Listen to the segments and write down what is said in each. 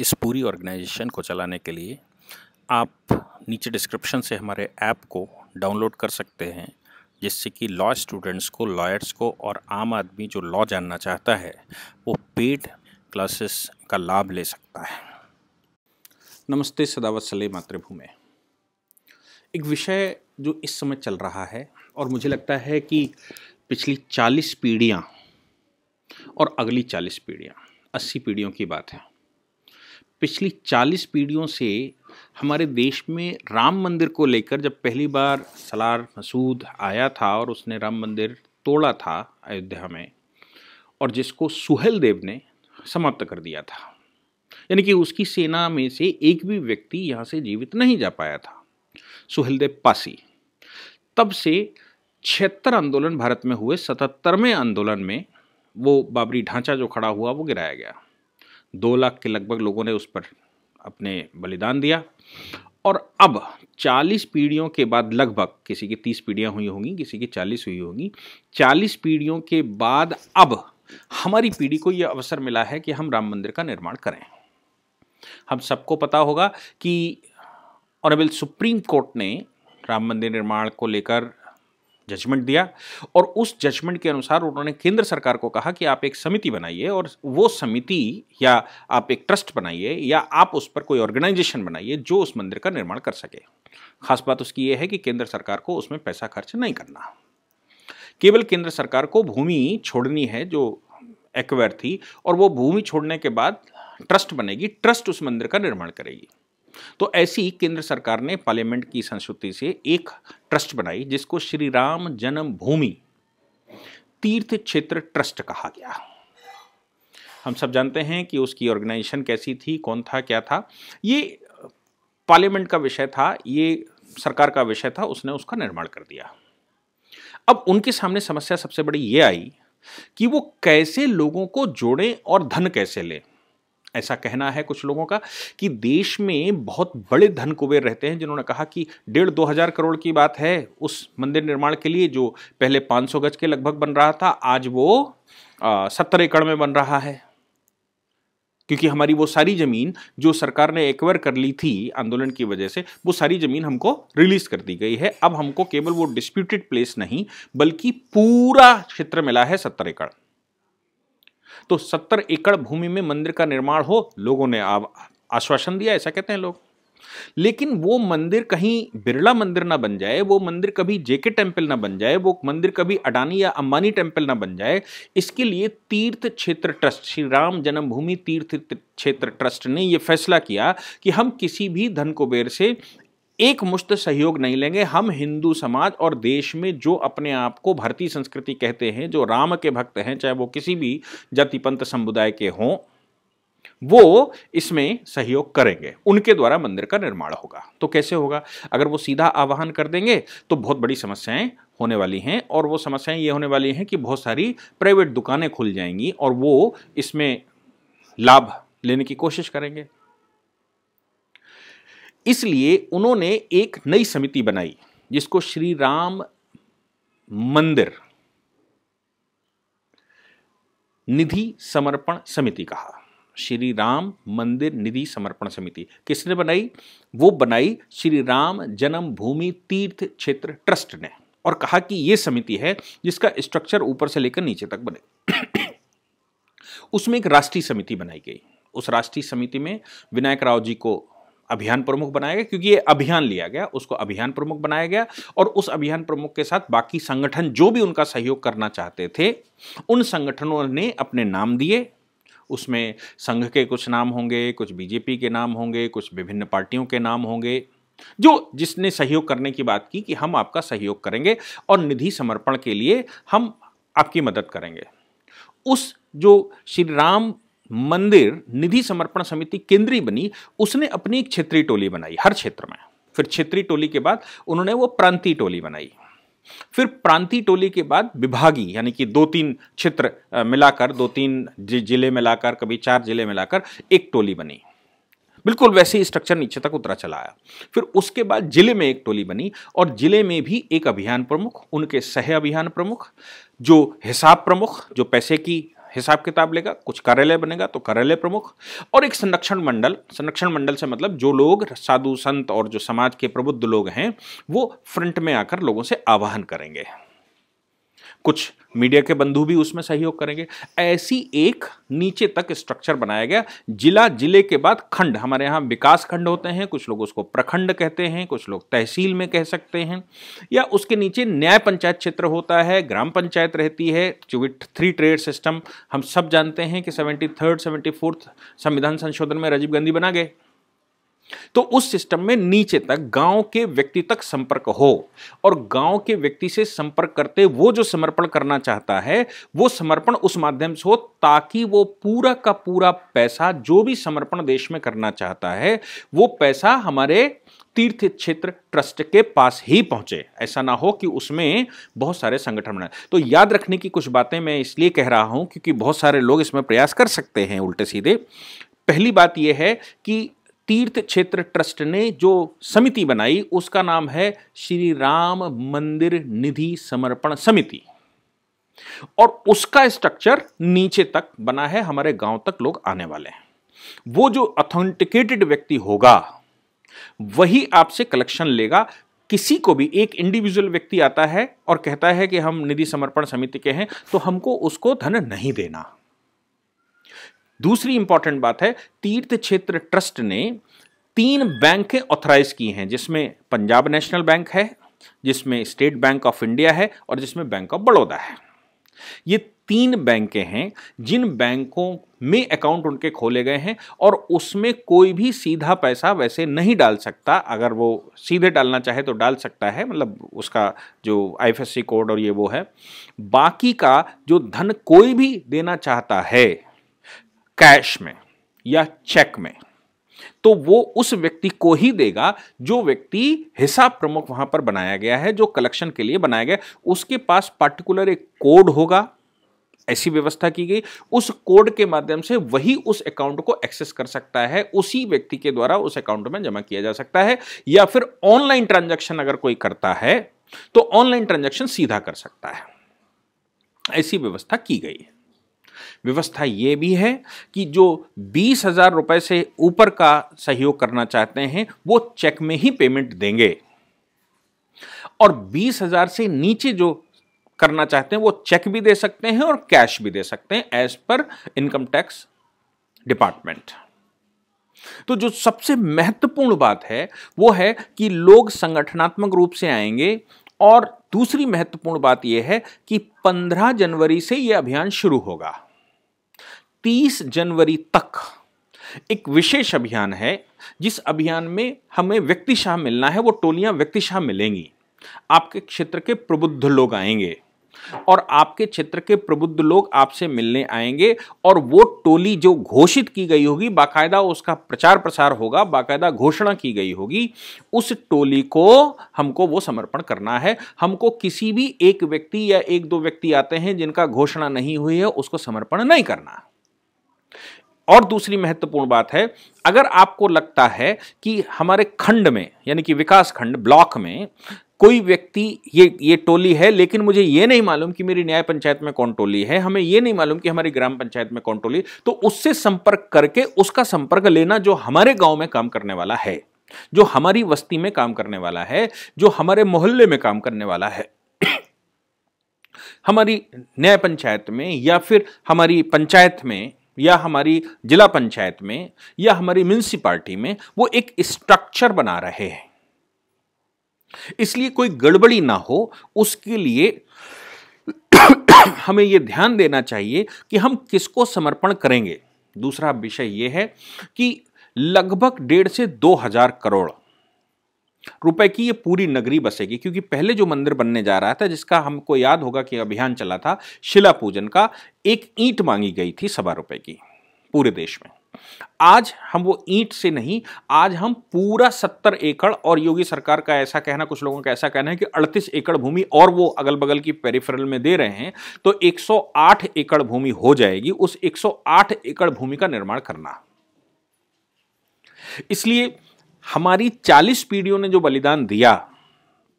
इस पूरी ऑर्गेनाइजेशन को चलाने के लिए आप नीचे डिस्क्रिप्शन से हमारे ऐप को डाउनलोड कर सकते हैं जिससे कि लॉ स्टूडेंट्स को लॉयर्स को और आम आदमी जो लॉ जानना चाहता है वो पेड क्लासेस का लाभ ले सकता है नमस्ते सदावत सले मातृभूमि एक विषय जो इस समय चल रहा है और मुझे लगता है कि पिछली चालीस पीढ़ियाँ और अगली चालीस पीढ़ियाँ अस्सी पीढ़ियों की बात है पिछली 40 पीढ़ियों से हमारे देश में राम मंदिर को लेकर जब पहली बार सलार मसूद आया था और उसने राम मंदिर तोड़ा था अयोध्या में और जिसको सुहेल देव ने समाप्त कर दिया था यानी कि उसकी सेना में से एक भी व्यक्ति यहाँ से जीवित नहीं जा पाया था सुहेलदेव पासी तब से छिहत्तर आंदोलन भारत में हुए सतहत्तरवें आंदोलन में वो बाबरी ढांचा जो खड़ा हुआ वो गिराया गया दो लाख के लगभग लोगों ने उस पर अपने बलिदान दिया और अब 40 पीढ़ियों के बाद लगभग किसी की 30 पीढ़ियां हुई होंगी किसी की 40 हुई होंगी 40 पीढ़ियों के बाद अब हमारी पीढ़ी को यह अवसर मिला है कि हम राम मंदिर का निर्माण करें हम सबको पता होगा कि ऑनरेबल सुप्रीम कोर्ट ने राम मंदिर निर्माण को लेकर जजमेंट दिया और उस जजमेंट के अनुसार उन्होंने केंद्र सरकार को कहा कि आप एक समिति बनाइए और वो समिति या आप एक ट्रस्ट बनाइए या आप उस पर कोई ऑर्गेनाइजेशन बनाइए जो उस मंदिर का निर्माण कर सके खास बात उसकी ये है कि केंद्र सरकार को उसमें पैसा खर्च नहीं करना केवल केंद्र सरकार को भूमि छोड़नी है जो एक्वायर थी और वो भूमि छोड़ने के बाद ट्रस्ट बनेगी ट्रस्ट उस मंदिर का निर्माण करेगी तो ऐसी केंद्र सरकार ने पार्लियामेंट की संस्कृति से एक ट्रस्ट बनाई जिसको श्री राम जन्मभूमि तीर्थ क्षेत्र ट्रस्ट कहा गया हम सब जानते हैं कि उसकी ऑर्गेनाइजेशन कैसी थी कौन था क्या था ये पार्लियामेंट का विषय था ये सरकार का विषय था उसने उसका निर्माण कर दिया अब उनके सामने समस्या सबसे बड़ी ये आई कि वो कैसे लोगों को जोड़ें और धन कैसे लें ऐसा कहना है कुछ लोगों का कि देश में बहुत बड़े धन कुबेर रहते हैं जिन्होंने कहा कि डेढ़ दो हज़ार करोड़ की बात है उस मंदिर निर्माण के लिए जो पहले 500 गज के लगभग बन रहा था आज वो सत्तर एकड़ में बन रहा है क्योंकि हमारी वो सारी ज़मीन जो सरकार ने एक्वायर कर ली थी आंदोलन की वजह से वो सारी ज़मीन हमको रिलीज़ कर दी गई है अब हमको केवल वो डिस्प्यूटेड प्लेस नहीं बल्कि पूरा क्षेत्र मिला है सत्तर एकड़ तो सत्तर एकड़ भूमि में मंदिर का निर्माण हो लोगों ने आश्वासन दिया ऐसा कहते हैं लोग लेकिन वो मंदिर कहीं बिरला मंदिर ना बन जाए वो मंदिर कभी जेके टेम्पल ना बन जाए वो मंदिर कभी अडानी या अंबानी टेम्पल ना बन जाए इसके लिए तीर्थ क्षेत्र ट्रस्ट श्री राम जन्मभूमि तीर्थ क्षेत्र ट्रस्ट ने ये फैसला किया कि हम किसी भी धन कुबेर से एक मुश्त सहयोग नहीं लेंगे हम हिंदू समाज और देश में जो अपने आप को भारतीय संस्कृति कहते हैं जो राम के भक्त हैं चाहे वो किसी भी जाति पंथ समुदाय के हों वो इसमें सहयोग करेंगे उनके द्वारा मंदिर का निर्माण होगा तो कैसे होगा अगर वो सीधा आवाहन कर देंगे तो बहुत बड़ी समस्याएं होने वाली हैं और वो समस्याएं ये होने वाली हैं कि बहुत सारी प्राइवेट दुकानें खुल जाएंगी और वो इसमें लाभ लेने की कोशिश करेंगे इसलिए उन्होंने एक नई समिति बनाई जिसको श्री राम मंदिर निधि समर्पण समिति कहा श्री राम मंदिर निधि समर्पण समिति किसने बनाई वो बनाई श्री राम जन्मभूमि तीर्थ क्षेत्र ट्रस्ट ने और कहा कि यह समिति है जिसका स्ट्रक्चर ऊपर से लेकर नीचे तक बने उसमें एक राष्ट्रीय समिति बनाई गई उस राष्ट्रीय समिति में विनायक राव जी को अभियान प्रमुख बनाया गया क्योंकि ये अभियान लिया गया उसको अभियान प्रमुख बनाया गया और उस अभियान प्रमुख के साथ बाकी संगठन जो भी उनका सहयोग करना चाहते थे उन संगठनों ने अपने नाम दिए उसमें संघ के कुछ नाम होंगे कुछ बीजेपी के नाम होंगे कुछ विभिन्न पार्टियों के नाम होंगे जो जिसने सहयोग करने की बात की कि हम आपका सहयोग करेंगे और निधि समर्पण के लिए हम आपकी मदद करेंगे उस जो श्री राम मंदिर निधि समर्पण समिति केंद्रीय बनी उसने अपनी एक क्षेत्रीय टोली बनाई हर क्षेत्र में फिर क्षेत्रीय टोली के बाद उन्होंने वो प्रांतीय टोली बनाई फिर प्रांतीय टोली के बाद विभागीय यानी कि दो तीन क्षेत्र मिलाकर दो तीन जिले मिलाकर कभी चार जिले मिलाकर एक टोली बनी बिल्कुल वैसे ही स्ट्रक्चर नीचे तक उतरा चला आया फिर उसके बाद जिले में एक टोली बनी और जिले में भी एक अभियान प्रमुख उनके सह अभियान प्रमुख जो हिसाब प्रमुख जो पैसे की हिसाब किताब लेगा कुछ कार्यालय बनेगा तो कार्यालय प्रमुख और एक संरक्षण मंडल संरक्षण मंडल से मतलब जो लोग साधु संत और जो समाज के प्रबुद्ध लोग हैं वो फ्रंट में आकर लोगों से आवाहन करेंगे कुछ मीडिया के बंधु भी उसमें सहयोग करेंगे ऐसी एक नीचे तक स्ट्रक्चर बनाया गया जिला जिले के बाद खंड हमारे यहाँ विकास खंड होते हैं कुछ लोग उसको प्रखंड कहते हैं कुछ लोग तहसील में कह सकते हैं या उसके नीचे न्याय पंचायत क्षेत्र होता है ग्राम पंचायत रहती है चूँकि थ्री ट्रेड सिस्टम हम सब जानते हैं कि सेवेंटी थर्ड सेवेंटी फोर्थ संविधान संशोधन में राजीव गांधी बना गए तो उस सिस्टम में नीचे तक गांव के व्यक्ति तक संपर्क हो और गांव के व्यक्ति से संपर्क करते वो जो समर्पण करना चाहता है वो समर्पण उस माध्यम से हो ताकि वो पूरा का पूरा पैसा जो भी समर्पण देश में करना चाहता है वो पैसा हमारे तीर्थ क्षेत्र ट्रस्ट के पास ही पहुंचे ऐसा ना हो कि उसमें बहुत सारे संगठन बनाए तो याद रखने की कुछ बातें मैं इसलिए कह रहा हूं क्योंकि बहुत सारे लोग इसमें प्रयास कर सकते हैं उल्टे सीधे पहली बात यह है कि तीर्थ क्षेत्र ट्रस्ट ने जो समिति बनाई उसका नाम है श्री राम मंदिर निधि समर्पण समिति और उसका स्ट्रक्चर नीचे तक बना है हमारे गांव तक लोग आने वाले हैं वो जो ऑथेंटिकेटेड व्यक्ति होगा वही आपसे कलेक्शन लेगा किसी को भी एक इंडिविजुअल व्यक्ति आता है और कहता है कि हम निधि समर्पण समिति के हैं तो हमको उसको धन नहीं देना दूसरी इंपॉर्टेंट बात है तीर्थ क्षेत्र ट्रस्ट ने तीन बैंकें ऑथराइज की हैं जिसमें पंजाब नेशनल बैंक है जिसमें स्टेट बैंक ऑफ इंडिया है और जिसमें बैंक ऑफ बड़ौदा है ये तीन बैंकें हैं जिन बैंकों में अकाउंट उनके खोले गए हैं और उसमें कोई भी सीधा पैसा वैसे नहीं डाल सकता अगर वो सीधे डालना चाहे तो डाल सकता है मतलब उसका जो आईएफएससी कोड और ये वो है बाकी का जो धन कोई भी देना चाहता है कैश में या चेक में तो वो उस व्यक्ति को ही देगा जो व्यक्ति हिसाब प्रमुख वहां पर बनाया गया है जो कलेक्शन के लिए बनाया गया उसके पास पार्टिकुलर एक कोड होगा ऐसी व्यवस्था की गई उस कोड के माध्यम से वही उस अकाउंट को एक्सेस कर सकता है उसी व्यक्ति के द्वारा उस अकाउंट में जमा किया जा सकता है या फिर ऑनलाइन ट्रांजैक्शन अगर कोई करता है तो ऑनलाइन ट्रांजैक्शन सीधा कर सकता है ऐसी व्यवस्था की गई है व्यवस्था ये भी है कि जो बीस हजार रुपये से ऊपर का सहयोग करना चाहते हैं वो चेक में ही पेमेंट देंगे और बीस हजार से नीचे जो करना चाहते हैं वो चेक भी दे सकते हैं और कैश भी दे सकते हैं as per income tax department तो जो सबसे महत्वपूर्ण बात है वो है कि लोग संगठनात्मक रूप से आएंगे और दूसरी महत्वपूर्ण बात यह है कि 15 जनवरी से यह अभियान शुरू होगा 30 जनवरी तक एक विशेष अभियान है जिस अभियान में हमें व्यक्तिशाह मिलना है वो टोलियां व्यक्तिशाह मिलेंगी आपके क्षेत्र के प्रबुद्ध लोग आएंगे और आपके क्षेत्र के प्रबुद्ध लोग आपसे मिलने आएंगे और वो टोली जो घोषित की गई होगी बाकायदा उसका प्रचार प्रसार होगा बाकायदा घोषणा की गई होगी उस टोली को हमको वो समर्पण करना है हमको किसी भी एक व्यक्ति या एक दो व्यक्ति आते हैं जिनका घोषणा नहीं हुई है उसको समर्पण नहीं करना और दूसरी महत्वपूर्ण बात है अगर आपको लगता है कि हमारे खंड में यानी कि विकास खंड ब्लॉक में कोई व्यक्ति ये ये टोली है लेकिन मुझे ये नहीं मालूम कि मेरी न्याय पंचायत में कौन टोली है हमें ये नहीं मालूम कि हमारी ग्राम पंचायत में कौन टोली तो उससे संपर्क करके उसका संपर्क लेना जो हमारे गांव में काम करने वाला है जो हमारी वस्ती में काम करने वाला है जो हमारे मोहल्ले में काम करने वाला है हमारी न्याय पंचायत में या फिर हमारी पंचायत में या हमारी जिला पंचायत में या हमारी म्यूनसिपालिटी में वो एक स्ट्रक्चर बना रहे हैं इसलिए कोई गड़बड़ी ना हो उसके लिए हमें ये ध्यान देना चाहिए कि हम किसको समर्पण करेंगे दूसरा विषय यह है कि लगभग डेढ़ से दो हजार करोड़ रुपए की ये पूरी नगरी बसेगी क्योंकि पहले जो मंदिर बनने जा रहा था जिसका हमको याद होगा कि अभियान चला था शिला पूजन का एक ईंट मांगी गई थी सवा रुपए की पूरे देश में आज हम वो ईंट से नहीं आज हम पूरा सत्तर एकड़ और योगी सरकार का ऐसा कहना कुछ लोगों का ऐसा कहना है कि अड़तीस एकड़ भूमि और वो अगल बगल की पेरिफेरल में दे रहे हैं तो 108 एकड़ भूमि हो जाएगी उस 108 एकड़ भूमि का निर्माण करना इसलिए हमारी चालीस पीढ़ियों ने जो बलिदान दिया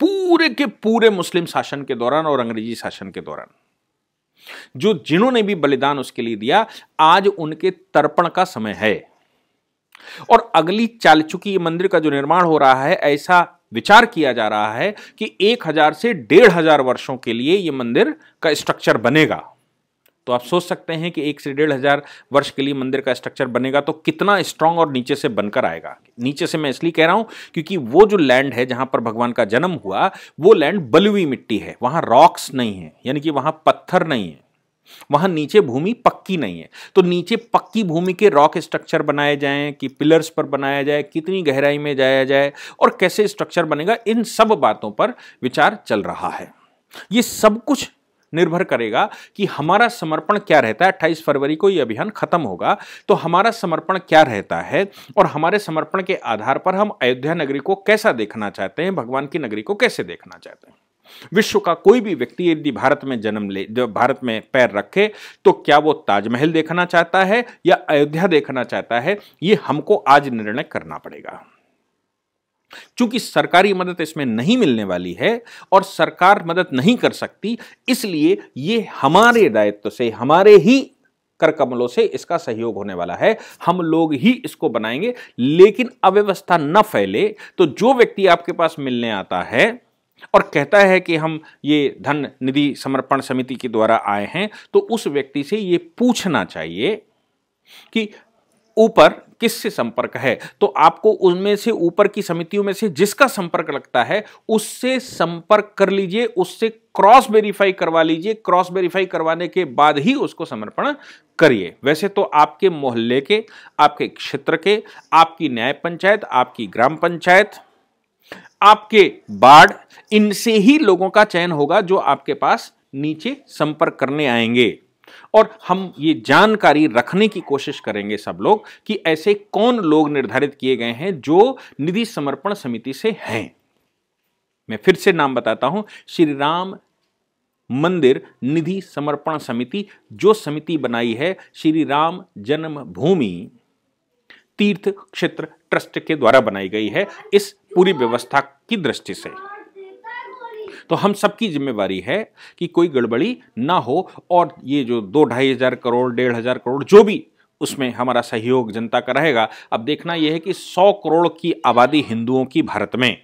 पूरे के पूरे मुस्लिम शासन के दौरान और अंग्रेजी शासन के दौरान जो जिन्होंने भी बलिदान उसके लिए दिया आज उनके तर्पण का समय है और अगली चाल चुकी मंदिर का जो निर्माण हो रहा है ऐसा विचार किया जा रहा है कि एक हजार से डेढ़ हजार वर्षों के लिए यह मंदिर का स्ट्रक्चर बनेगा तो आप सोच सकते हैं कि एक से डेढ़ हज़ार वर्ष के लिए मंदिर का स्ट्रक्चर बनेगा तो कितना स्ट्रांग और नीचे से बनकर आएगा नीचे से मैं इसलिए कह रहा हूँ क्योंकि वो जो लैंड है जहाँ पर भगवान का जन्म हुआ वो लैंड बलुई मिट्टी है वहाँ रॉक्स नहीं है यानी कि वहाँ पत्थर नहीं है वहां नीचे भूमि पक्की नहीं है तो नीचे पक्की भूमि के रॉक स्ट्रक्चर बनाए जाएं कि पिलर्स पर बनाया जाए कितनी गहराई में जाया जाए और कैसे स्ट्रक्चर बनेगा इन सब बातों पर विचार चल रहा है ये सब कुछ निर्भर करेगा कि हमारा समर्पण क्या रहता है अट्ठाईस फरवरी को ये अभियान खत्म होगा तो हमारा समर्पण क्या रहता है और हमारे समर्पण के आधार पर हम अयोध्या नगरी को कैसा देखना चाहते हैं भगवान की नगरी को कैसे देखना चाहते हैं विश्व का कोई भी व्यक्ति यदि भारत में जन्म ले जो भारत में पैर रखे तो क्या वो ताजमहल देखना चाहता है या अयोध्या देखना चाहता है ये हमको आज निर्णय करना पड़ेगा चूंकि सरकारी मदद इसमें नहीं मिलने वाली है और सरकार मदद नहीं कर सकती इसलिए ये हमारे दायित्व से हमारे ही कर कमलों से इसका सहयोग होने वाला है हम लोग ही इसको बनाएंगे लेकिन अव्यवस्था न फैले तो जो व्यक्ति आपके पास मिलने आता है और कहता है कि हम ये धन निधि समर्पण समिति के द्वारा आए हैं तो उस व्यक्ति से ये पूछना चाहिए कि ऊपर किससे संपर्क है तो आपको उनमें से ऊपर की समितियों में से जिसका संपर्क लगता है उससे संपर्क कर लीजिए उससे क्रॉस वेरीफाई करवा लीजिए क्रॉस वेरीफाई करवाने के बाद ही उसको समर्पण करिए वैसे तो आपके मोहल्ले के आपके क्षेत्र के आपकी न्याय पंचायत आपकी ग्राम पंचायत आपके बाढ़ इनसे ही लोगों का चयन होगा जो आपके पास नीचे संपर्क करने आएंगे और हम ये जानकारी रखने की कोशिश करेंगे सब लोग कि ऐसे कौन लोग निर्धारित किए गए हैं जो निधि समर्पण समिति से हैं मैं फिर से नाम बताता हूं श्री राम मंदिर निधि समर्पण समिति जो समिति बनाई है श्री राम जन्मभूमि तीर्थ क्षेत्र ट्रस्ट के द्वारा बनाई गई है इस पूरी व्यवस्था की दृष्टि से तो हम सबकी जिम्मेवारी है कि कोई गड़बड़ी ना हो और ये जो दो ढाई हज़ार करोड़ डेढ़ हज़ार करोड़ जो भी उसमें हमारा सहयोग जनता का रहेगा अब देखना यह है कि सौ करोड़ की आबादी हिंदुओं की भारत में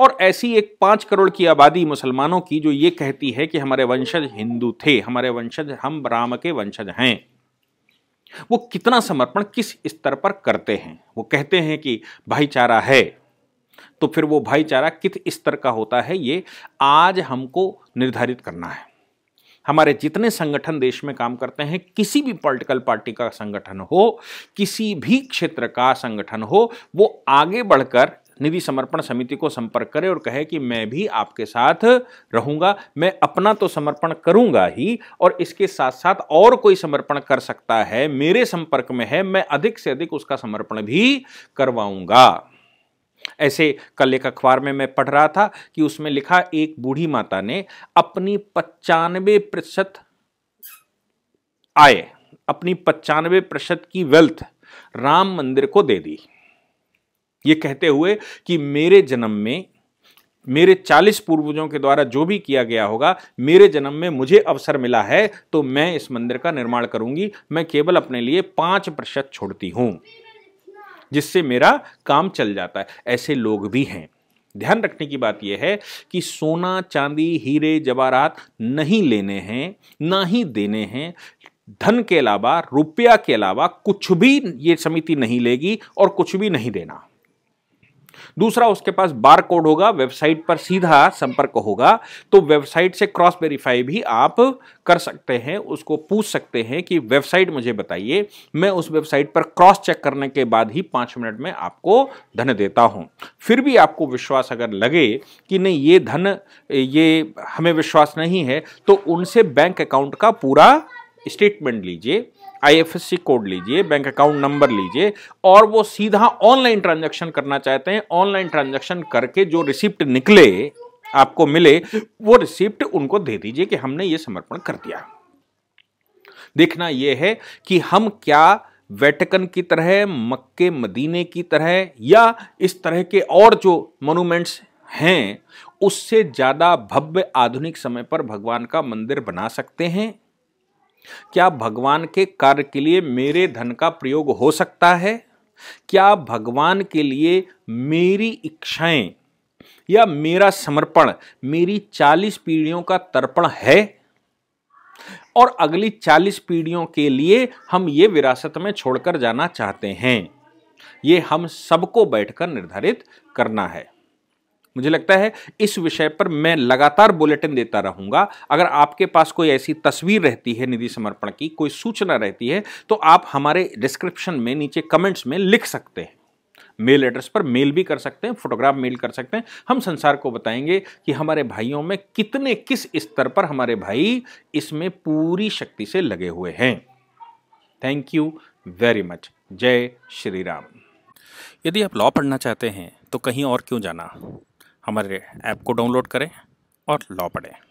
और ऐसी एक पाँच करोड़ की आबादी मुसलमानों की जो ये कहती है कि हमारे वंशज हिंदू थे हमारे वंशज हम राम के वंशज हैं वो कितना समर्पण किस स्तर पर करते हैं वो कहते हैं कि भाईचारा है तो फिर वो भाईचारा किस स्तर का होता है ये आज हमको निर्धारित करना है हमारे जितने संगठन देश में काम करते हैं किसी भी पॉलिटिकल पार्टी का संगठन हो किसी भी क्षेत्र का संगठन हो वो आगे बढ़कर निधि समर्पण समिति को संपर्क करे और कहे कि मैं भी आपके साथ रहूंगा मैं अपना तो समर्पण करूंगा ही और इसके साथ साथ और कोई समर्पण कर सकता है मेरे संपर्क में है मैं अधिक से अधिक उसका समर्पण भी करवाऊंगा ऐसे कल एक अखबार में मैं पढ़ रहा था कि उसमें लिखा एक बूढ़ी माता ने अपनी पचानवे प्रतिशत आय अपनी पचानवे प्रतिशत की वेल्थ राम मंदिर को दे दी ये कहते हुए कि मेरे जन्म में मेरे चालीस पूर्वजों के द्वारा जो भी किया गया होगा मेरे जन्म में मुझे अवसर मिला है तो मैं इस मंदिर का निर्माण करूंगी मैं केवल अपने लिए पांच प्रतिशत छोड़ती हूं जिससे मेरा काम चल जाता है ऐसे लोग भी हैं ध्यान रखने की बात यह है कि सोना चांदी हीरे जवाहरात नहीं लेने हैं ना ही देने हैं धन के अलावा रुपया के अलावा कुछ भी ये समिति नहीं लेगी और कुछ भी नहीं देना दूसरा उसके पास बार कोड होगा वेबसाइट पर सीधा संपर्क होगा तो वेबसाइट से क्रॉस वेरीफाई भी आप कर सकते हैं उसको पूछ सकते हैं कि वेबसाइट मुझे बताइए मैं उस वेबसाइट पर क्रॉस चेक करने के बाद ही पाँच मिनट में आपको धन देता हूँ फिर भी आपको विश्वास अगर लगे कि नहीं ये धन ये हमें विश्वास नहीं है तो उनसे बैंक अकाउंट का पूरा स्टेटमेंट लीजिए आईएफएससी कोड लीजिए बैंक अकाउंट नंबर लीजिए और वो सीधा ऑनलाइन ट्रांजैक्शन करना चाहते हैं ऑनलाइन ट्रांजैक्शन करके जो रिसिप्ट निकले आपको मिले वो रिसिप्ट उनको दे दीजिए कि हमने ये समर्पण कर दिया देखना यह है कि हम क्या वेटकन की तरह मक्के मदीने की तरह या इस तरह के और जो मोनूमेंट्स हैं उससे ज़्यादा भव्य आधुनिक समय पर भगवान का मंदिर बना सकते हैं क्या भगवान के कार्य के लिए मेरे धन का प्रयोग हो सकता है क्या भगवान के लिए मेरी इच्छाएं या मेरा समर्पण मेरी चालीस पीढ़ियों का तर्पण है और अगली चालीस पीढ़ियों के लिए हम ये विरासत में छोड़कर जाना चाहते हैं ये हम सबको बैठकर निर्धारित करना है मुझे लगता है इस विषय पर मैं लगातार बुलेटिन देता रहूंगा अगर आपके पास कोई ऐसी तस्वीर रहती है निधि समर्पण की कोई सूचना रहती है तो आप हमारे डिस्क्रिप्शन में नीचे कमेंट्स में लिख सकते हैं मेल एड्रेस पर मेल भी कर सकते हैं फोटोग्राफ मेल कर सकते हैं हम संसार को बताएंगे कि हमारे भाइयों में कितने किस स्तर पर हमारे भाई इसमें पूरी शक्ति से लगे हुए हैं थैंक यू वेरी मच जय श्री राम यदि आप लॉ पढ़ना चाहते हैं तो कहीं और क्यों जाना हमारे ऐप को डाउनलोड करें और लॉ पढ़ें